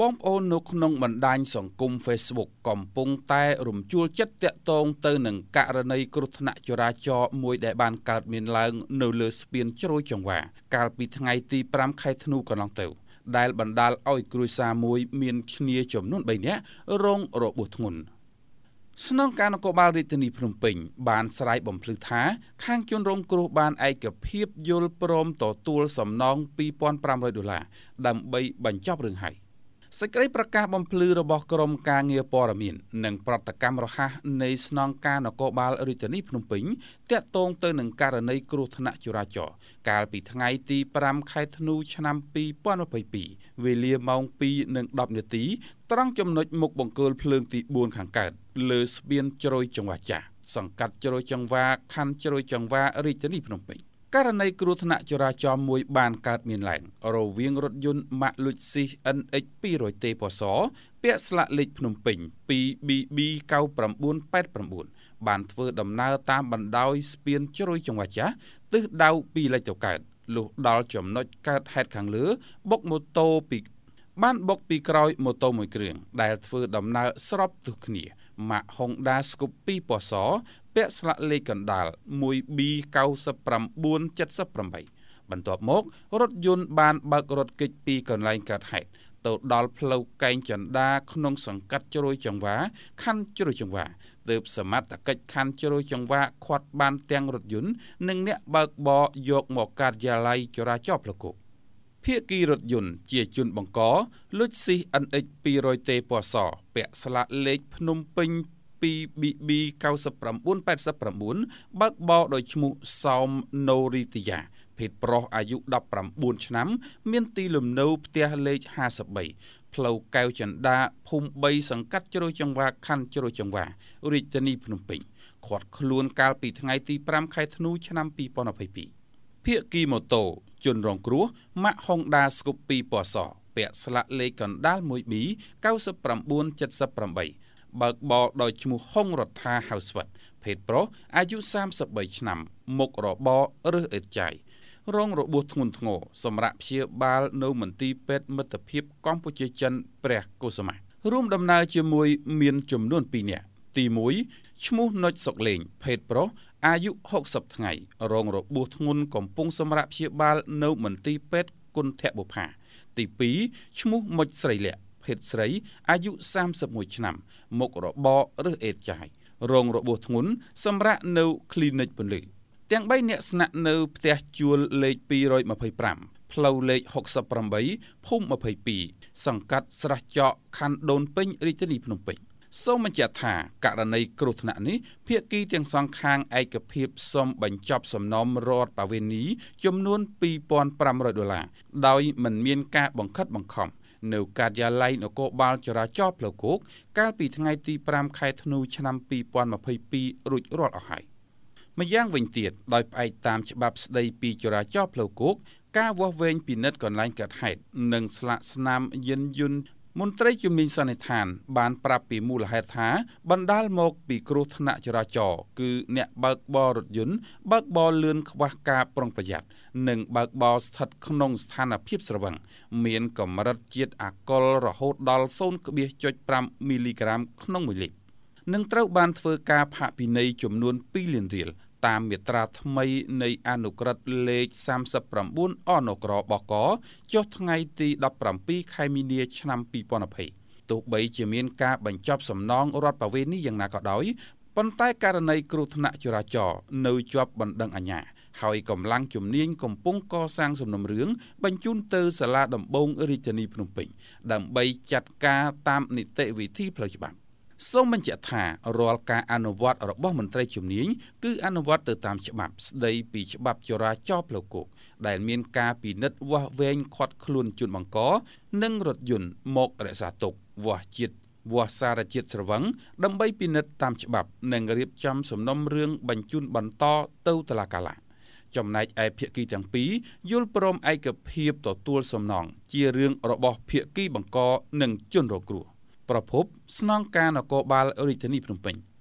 បងប្អូននៅក្នុងបណ្ដាញសង្គម Facebook កំពុងតែរំជួលចិត្តតាក់ទងទៅនឹងករណីគ្រោះថ្នាក់ចរាចរណ៍មួយដែលបានកើតមានឡើងនៅលើស្ពានជ្រោយចង្វាកាលពីថ្ងៃទី5ខែធ្នូកន្លងទៅ ដែលបណ្ដាលឲ្យគ្រួសារមួយមានគ្នាចំនួន3នាក់រងរបួសធ្ងន់ស្នងការនគរបាលរាជធានីភ្នំពេញ បានស្រាយបំភ្លឺថាខាងជនរងគ្រោះបានឯកភាពយល់ព្រមទទួលសំណង2500ដុល្លារដើម្បីបញ្ចប់រឿងហើយសេចក្តីប្រកាសបំភ្លឺរបស់ក្រមការងារព័ត៌មាននិងប្រតិកម្មរហ័សនៃស្នងការនគរបាលរាជធានីភ្នំពេញតាក់ទងទៅនឹងករណីគ្រោះថ្នាក់ចរាចរណ៍កាលពីថ្ងៃទី5ខែធ្នូឆ្នាំ2022វេលាម៉ោង2:10នាទីត្រង់ចំណុចមុខបង្គោលភ្លើងទី4ខាងកើតលើស្ពានជ្រោយចង្វាចាស់សង្កាត់ជ្រោយចង្វាខណ្ឌជ្រោយចង្វារាជធានីភ្នំពេញ។ករណីគ្រោះថ្នាក់ចរាចរណ៍មួយបានកើតមានឡើងរវាងរថយន្ត Mack Lexus NX 200T ពណ៌សពាក់ស្លាកលេខភ្នំពេញ 2BB 9989បានធ្វើដំណើរតាមបណ្ដោយស្ពានជ្រោយចង្វាចាស់ទិសដៅពីលិចទៅកើតលុះដល់ចំណុចកើតហេតុខាងលើបុកម៉ូតូពីបានបុកពីក្រោយម៉ូតូមួយគ្រឿងដែលធ្វើដំណើរស្របទិសគ្នាម៉ាក់ Honda Scoopy ពណ៌សពាក់ស្លាកលេខកណ្ដាល 1B9978 បន្ទាប់មករថយន្តបានបើករថគេចពីកន្លែងកើតហេតុទៅដល់ផ្លូវកែងចន្ទាក្នុងសង្កាត់ជ្រោយចង្វាខណ្ឌជ្រោយចង្វាទើបសមត្ថកិច្ចខណ្ឌជ្រោយចង្វាខាត់បានទាំងរថយន្តនិងអ្នកបើកបរយកមកការិយាល័យចរាចរណ៍ផ្លូវគោកភៀកគីរថយន្តជាជនបង្កលុចស៊ី NX 200T ពណ៌សពាក់ស្លាកលេខភ្នំពេញ2 BB 9989បើកបរដោយឈ្មោះសោមណូរីតយ៉ាភេទប្រុសអាយុ19ឆ្នាំ មានទីលំនៅផ្ទះលេខ53ផ្លូវកែវចន្ទាភូមិ3សង្កាត់ជ្រោយចង្វាខណ្ឌជ្រោយចង្វារាជធានីភ្នំពេញគាត់ខ្លួនកាលពីថ្ងៃទី5ខែធ្នូឆ្នាំ2022ភៀកគីម៉ូតូជនរងគ្រោះម៉ាក់ Honda Scoopy ពណ៌សពាក់ស្លាកលេខកណ្ដាល 1B 9978បើកបរដោយឈ្មោះហុងរដ្ឋាហៅស្វិតភេទប្រុសអាយុ33ឆ្នាំ មុខរបររើសអេតចៃរងរបួសធ្ងន់ធ្ងរសម្រាប់ព្យាបាលនៅមន្ទីរពេទ្យមិត្តភាពកម្ពុជាចិនព្រះកុសុមា រួមដំណើរជាមួយមានចំនួន2នាក់ទី1ឈ្មោះនុចសុកលេង ភេទប្រុសអាយុ60ថ្ងៃ រងរបួសធ្ងន់កំពុងសម្រាប់ព្យាបាល នៅមន្ទីរពេទ្យគុណធបុផា ទី2ឈ្មោះមុចស្រីលក្ខភេទស្រីអាយុ31ឆ្នាំមុខរបររើសអេតចាយរងរបួសធ្ងន់សម្រាប់នៅ clinic ពន្លឺទាំង3អ្នកស្នាក់នៅផ្ទះជួលលេខ225ផ្លូវលេខ68ភូមិ22សង្កាត់ស្រះចកខណ្ឌដូនពេញរាជធានីភ្នំពេញសូមបញ្ជាក់ថាករណីគ្រោះថ្នាក់នេះ ភាគីទាំងសងខាងឯកភាពសូមបញ្ចប់សំណុំរដ្ឋបាវេនីចំនួន2500ដុល្លារដោយមិនមានការបង្ខិតបង្ខំនៅការិយាល័យនគរបាលចរាចរណ៍ផ្លូវគោកកាលពីថ្ងៃទី5ខែធ្នូ ឆ្នាំ2022រួចរាល់អស់ហើយម្យ៉ាងវិញទៀតដោយផ្អែកតាមច្បាប់ស្ដីពីចរាចរណ៍ផ្លូវគោកការវាស់វែងពិនិត្យកន្លែងកើតហេតុនិងស្លាកស្នាមយានយន្តមន្ត្រីជំនាញសន្និដ្ឋាន បានប្រាប់ពីមូលហេតុថាបណ្ដាលមក ពីគ្រោះថ្នាក់ចរាចរណ៍គឺអ្នកបើកបររថយន្តបើកបរលឿនខ្វះការប្រុងប្រយ័ត្ននិងបើកបរស្ថិតក្នុងស្ថានភាពស្រវឹងមាន កម្រិតជាតិអាល់កុលរហូតដល់0.5មីលីក្រាម ក្នុង1លីត្រនឹងត្រូវបានធ្វើការផាកពិន័យចំនួន2លានរៀលតាមមាត្រាថ្មីនៃអនុក្រឹត្យលេខ39អនុក្ររបកចុះថ្ងៃ ទី17ខែមីនា ឆ្នាំ2020ទោះបីជាមានការបញ្ចប់សំណងរដ្ឋបវេនីយ៉ាងណាក៏ដោយប៉ុន្តែករណីគ្រោះថ្នាក់ចរាចរណ៍នៅជាប់បណ្ដឹងអាជ្ញាហើយកម្លាំងជំនាញកំពុងកសាងសំណុំរឿងបញ្ជូនទៅសាលាដំបងរាជធានីភ្នំពេញ ដើម្បីចាត់ការតាមនីតិវិធីផ្លូវច្បាប់សូមបញ្ជាក់ថារាល់ការអនុវត្តរបស់មន្ត្រីជំនាញគឺអនុវត្តទៅតាមច្បាប់ស្ដីពីច្បាប់ចរាចរណ៍ផ្លូវគោកដែលមានការពិនិត្យវាស់វែងខាត់ខ្លួនជនបង្កនិងរថយន្តមករក្សាទុកវាស់ជាតិវាស់សារជាតិស្រវឹងដើម្បីពិនិត្យតាមច្បាប់ និងរៀបចំសំណុំរឿងបញ្ជូនបន្តទៅតុលាការចំណែកឯភាគីទាំងពីរយល់ព្រមឯកភាពទទួលសំណងជារឿងរបស់ភាគីបង្កនិងជនរងគ្រោះប្រភពស្នងការនគរបាលរាជធានីភ្នំពេញ។